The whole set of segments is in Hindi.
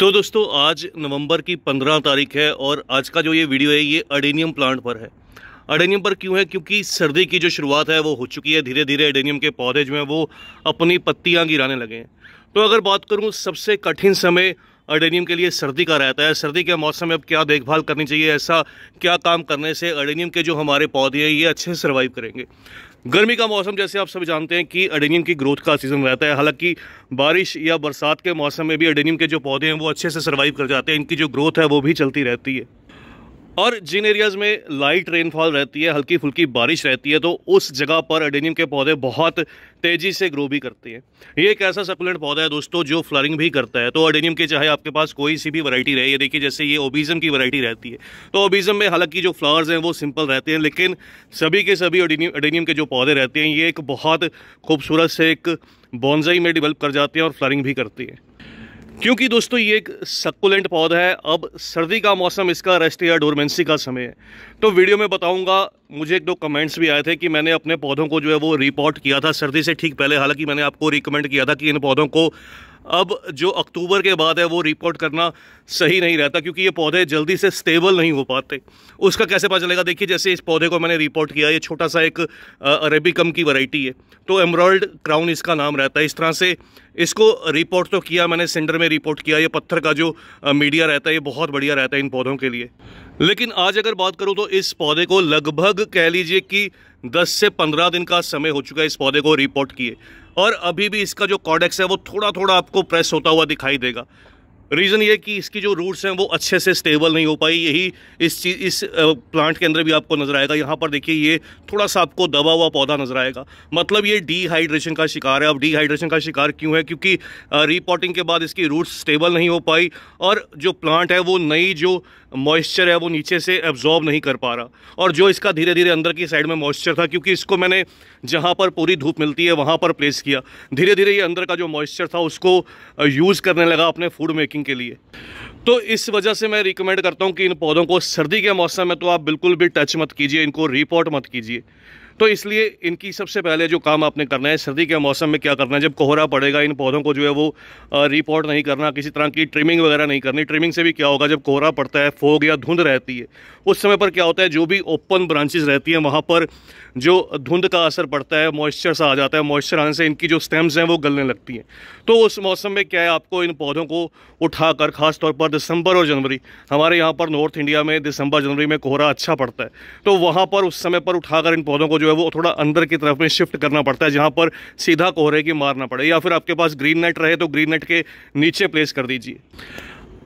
तो दोस्तों आज नवंबर की पंद्रह तारीख है और आज का जो ये वीडियो है ये अडेनियम प्लांट पर है अडेनियम पर क्यों है क्योंकि सर्दी की जो शुरुआत है वो हो चुकी है धीरे धीरे अडेनियम के पौधे जो हैं वो अपनी पत्तियां गिराने लगे हैं तो अगर बात करूं सबसे कठिन समय अडेनियम के लिए सर्दी का रहता है सर्दी के मौसम में अब क्या देखभाल करनी चाहिए ऐसा क्या काम करने से अडेनियम के जो हमारे पौधे हैं ये अच्छे से सर्वाइव करेंगे गर्मी का मौसम जैसे आप सभी जानते हैं कि अडेनियम की ग्रोथ का सीज़न रहता है हालांकि बारिश या बरसात के मौसम में भी अडेनियम के जो पौधे हैं वो अच्छे से सर्वाइव कर जाते हैं इनकी जो ग्रोथ है वो भी चलती रहती है और जिन एरियाज में लाइट रेनफॉल रहती है हल्की फुल्की बारिश रहती है तो उस जगह पर एडेनियम के पौधे बहुत तेज़ी से ग्रो भी करते हैं ये एक ऐसा सकुलेंट पौधा है दोस्तों जो फ्लरिंग भी करता है तो एडेनियम के चाहे आपके पास कोई सी भी वैरायटी रहे ये देखिए जैसे ये ओबिज़म की वैरायटी रहती है तो ओबिज़म में हालांकि जो फ्लावर्स हैं वो सिंपल रहते हैं लेकिन सभी के सभी एडेनियम के जो पौधे रहते हैं ये एक बहुत खूबसूरत से एक बॉन्जाई में डिवेल्प कर जाते हैं और फ्लरिंग भी करती है क्योंकि दोस्तों ये एक सक्कुलेंट पौधा है अब सर्दी का मौसम इसका रेस्ट या डोरमेंसी का समय है तो वीडियो में बताऊंगा मुझे एक दो कमेंट्स भी आए थे कि मैंने अपने पौधों को जो है वो रिपोर्ट किया था सर्दी से ठीक पहले हालांकि मैंने आपको रिकमेंड किया था कि इन पौधों को अब जो अक्टूबर के बाद है वो रिपोर्ट करना सही नहीं रहता क्योंकि ये पौधे जल्दी से स्टेबल नहीं हो पाते उसका कैसे पता चलेगा देखिए जैसे इस पौधे को मैंने रिपोर्ट किया ये छोटा सा एक अरेबिकम की वैरायटी है तो एम्ब्रॉयड क्राउन इसका नाम रहता है इस तरह से इसको रिपोर्ट तो किया मैंने सेंटर में रिपोर्ट किया ये पत्थर का जो मीडिया रहता है ये बहुत बढ़िया रहता है इन पौधों के लिए लेकिन आज अगर बात करूँ तो इस पौधे को लगभग कह लीजिए कि 10 से 15 दिन का समय हो चुका है इस पौधे को रिपोर्ट किए और अभी भी इसका जो कॉडेक्स है वो थोड़ा थोड़ा आपको प्रेस होता हुआ दिखाई देगा रीज़न ये कि इसकी जो रूट्स हैं वो अच्छे से स्टेबल नहीं हो पाई यही इस चीज़ इस प्लांट के अंदर भी आपको नज़र आएगा यहाँ पर देखिए ये थोड़ा सा आपको दबा हुआ पौधा नज़र आएगा मतलब ये डिहाइड्रेशन का शिकार है अब डिहाइड्रेशन का शिकार क्यों है क्योंकि रीपॉटिंग के बाद इसकी रूट्स स्टेबल नहीं हो पाई और जो प्लांट है वो नई जो मॉइस्चर है वो नीचे से एब्जॉर्ब नहीं कर पा रहा और जो इसका धीरे धीरे अंदर की साइड में मॉइस्चर था क्योंकि इसको मैंने जहाँ पर पूरी धूप मिलती है वहाँ पर प्लेस किया धीरे धीरे ये अंदर का जो मॉइस्चर था उसको यूज़ करने लगा अपने फूड मेकिंग के लिए तो इस वजह से मैं रिकमेंड करता हूँ कि इन पौधों को सर्दी के मौसम में तो आप बिल्कुल भी टच मत कीजिए इनको रिपोर्ट मत कीजिए तो इसलिए इनकी सबसे पहले जो काम आपने करना है सर्दी के मौसम में क्या करना है जब कोहरा पड़ेगा इन पौधों को जो है वो रिपोर्ट नहीं करना किसी तरह की ट्रिमिंग वगैरह नहीं करनी ट्रिमिंग से भी क्या होगा जब कोहरा पड़ता है फोग या धुंध रहती है उस समय पर क्या होता है जो भी ओपन ब्रांचेज रहती हैं वहाँ पर जो धुंध का असर पड़ता है मॉइस्चर सा आ जाता है मॉइस्चर आने से इनकी जो स्टेम्स हैं वो गलने लगती हैं तो उस मौसम में क्या है आपको इन पौधों को उठाकर खासतौर पर दिसंबर और जनवरी हमारे यहाँ पर नॉर्थ इंडिया में दिसंबर जनवरी में कोहरा अच्छा पड़ता है तो वहाँ पर उस समय पर उठाकर इन पौधों को जो है वो थोड़ा अंदर की तरफ में शिफ्ट करना पड़ता है जहाँ पर सीधा कोहरे की मारना पड़े या फिर आपके पास ग्रीन नेट रहे तो ग्रीन नेट के नीचे प्लेस कर दीजिए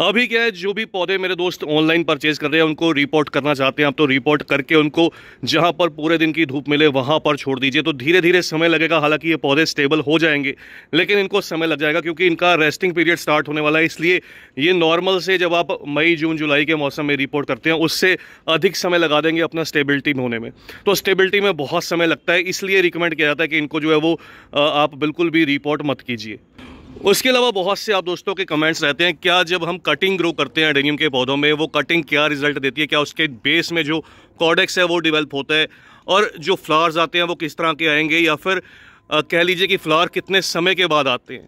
अभी क्या है जो भी पौधे मेरे दोस्त ऑनलाइन परचेज कर रहे हैं उनको रिपोर्ट करना चाहते हैं आप तो रिपोर्ट करके उनको जहां पर पूरे दिन की धूप मिले वहां पर छोड़ दीजिए तो धीरे धीरे समय लगेगा हालांकि ये पौधे स्टेबल हो जाएंगे लेकिन इनको समय लग जाएगा क्योंकि इनका रेस्टिंग पीरियड स्टार्ट होने वाला है इसलिए ये नॉर्मल से जब आप मई जून जुलाई के मौसम में रिपोर्ट करते हैं उससे अधिक समय लगा देंगे अपना स्टेबिलिटी होने में तो स्टेबिलिटी में बहुत समय लगता है इसलिए रिकमेंड किया जाता है कि इनको जो है वो आप बिल्कुल भी रिपोर्ट मत कीजिए उसके अलावा बहुत से आप दोस्तों के कमेंट्स रहते हैं क्या जब हम कटिंग ग्रो करते हैं डेनियम के पौधों में वो कटिंग क्या रिजल्ट देती है क्या उसके बेस में जो कॉडेक्स है वो डिवेल्प होता है और जो फ्लावर्स आते हैं वो किस तरह के आएंगे या फिर आ, कह लीजिए कि फ्लावर कितने समय के बाद आते हैं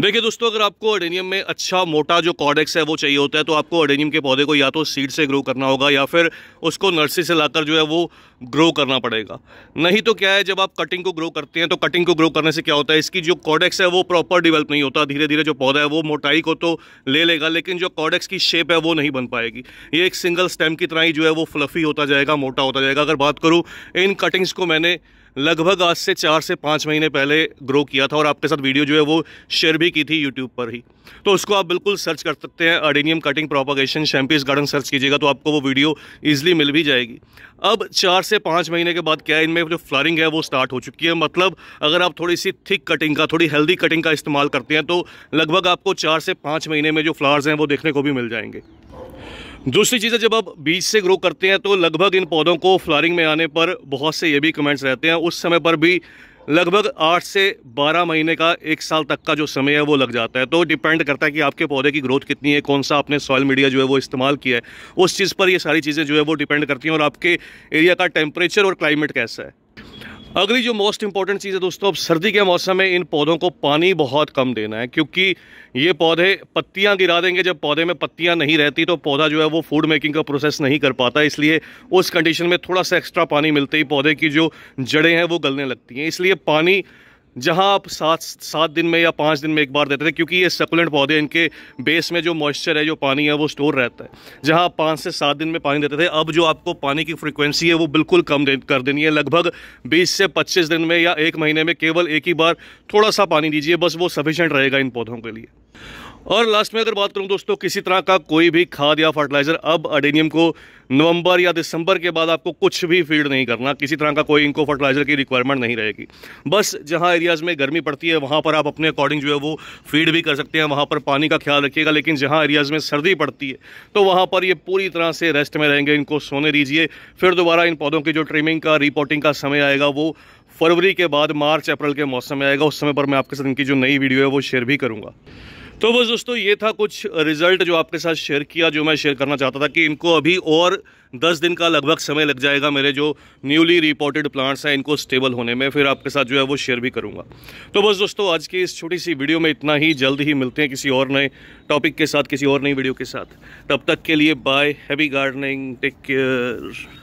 देखिए दोस्तों अगर आपको अडेनियम में अच्छा मोटा जो कॉडेक्स है वो चाहिए होता है तो आपको अडेनियम के पौधे को या तो सीड से ग्रो करना होगा या फिर उसको नर्सरी से लाकर जो है वो ग्रो करना पड़ेगा नहीं तो क्या है जब आप कटिंग को ग्रो करते हैं तो कटिंग को ग्रो करने से क्या होता है इसकी जो कॉडेक्स है वो प्रॉपर डिवेल्प नहीं होता धीरे धीरे जो पौधा है वो मोटाई को तो ले लेगा लेकिन जो कॉडेक्स की शेप है वो नहीं बन पाएगी ये एक सिंगल स्टेम की तरह ही जो है वो फ्लफ़ी होता जाएगा मोटा होता जाएगा अगर बात करूँ इन कटिंग्स को मैंने लगभग आज से चार से पाँच महीने पहले ग्रो किया था और आपके साथ वीडियो जो है वो शेयर भी की थी यूट्यूब पर ही तो उसको आप बिल्कुल सर्च कर सकते हैं अडेनियम कटिंग प्रोपागेशन शैम्पीज गार्डन सर्च कीजिएगा तो आपको वो वीडियो ईजिली मिल भी जाएगी अब चार से पाँच महीने के बाद क्या है इनमें जो फ्लारिंग है वो स्टार्ट हो चुकी है मतलब अगर आप थोड़ी सी थिक कटिंग का थोड़ी हेल्दी कटिंग का इस्तेमाल करते हैं तो लगभग आपको चार से पाँच महीने में जो फ्लावर्स हैं वो देखने को भी मिल जाएंगे दूसरी चीज़ है जब आप बीज से ग्रो करते हैं तो लगभग इन पौधों को फ्लारिंग में आने पर बहुत से ये भी कमेंट्स रहते हैं उस समय पर भी लगभग आठ से बारह महीने का एक साल तक का जो समय है वो लग जाता है तो डिपेंड करता है कि आपके पौधे की ग्रोथ कितनी है कौन सा आपने सॉयल मीडिया जो है वो इस्तेमाल किया है उस चीज़ पर ये सारी चीज़ें जो है वो डिपेंड करती हैं और आपके एरिया का टेम्परेचर और क्लाइमेट कैसा है अगली जो मोस्ट इंपॉर्टेंट चीज़ है दोस्तों अब सर्दी के मौसम में इन पौधों को पानी बहुत कम देना है क्योंकि ये पौधे पत्तियां गिरा देंगे जब पौधे में पत्तियां नहीं रहती तो पौधा जो है वो फूड मेकिंग का प्रोसेस नहीं कर पाता इसलिए उस कंडीशन में थोड़ा सा एक्स्ट्रा पानी मिलते ही पौधे की जो जड़ें हैं वो गलने लगती हैं इसलिए पानी जहां आप सात सात दिन में या पाँच दिन में एक बार देते थे क्योंकि ये सकुलेंट पौधे इनके बेस में जो मॉइस्चर है जो पानी है वो स्टोर रहता है जहां आप पाँच से सात दिन में पानी देते थे अब जो आपको पानी की फ्रिक्वेंसी है वो बिल्कुल कम दे, कर देनी है लगभग बीस से पच्चीस दिन में या एक महीने में केवल एक ही बार थोड़ा सा पानी दीजिए बस वो सफिशेंट रहेगा इन पौधों के लिए और लास्ट में अगर बात करूं दोस्तों किसी तरह का कोई भी खाद या फर्टिलाइज़र अब अडेनियम को नवंबर या दिसंबर के बाद आपको कुछ भी फीड नहीं करना किसी तरह का कोई इनको फर्टिलाइज़र की रिक्वायरमेंट नहीं रहेगी बस जहां एरियाज़ में गर्मी पड़ती है वहां पर आप अपने अकॉर्डिंग जो है वो फीड भी कर सकते हैं वहां पर पानी का ख्याल रखिएगा लेकिन जहाँ एरियाज़ में सर्दी पड़ती है तो वहाँ पर ये पूरी तरह से रेस्ट में रहेंगे इनको सोने दीजिए फिर दोबारा इन पौधों की जो ट्रिमिंग का रिपोर्टिंग का समय आएगा वो फरवरी के बाद मार्च अप्रैल के मौसम में आएगा उस समय पर मैं आपके साथ इनकी जो नई वीडियो है वो शेयर भी करूँगा तो बस दोस्तों ये था कुछ रिजल्ट जो आपके साथ शेयर किया जो मैं शेयर करना चाहता था कि इनको अभी और दस दिन का लगभग समय लग जाएगा मेरे जो न्यूली रिपोर्टेड प्लांट्स हैं इनको स्टेबल होने में फिर आपके साथ जो है वो शेयर भी करूँगा तो बस दोस्तों आज की इस छोटी सी वीडियो में इतना ही जल्द ही मिलते हैं किसी और नए टॉपिक के साथ किसी और नई वीडियो के साथ तब तक के लिए bye happy gardening take care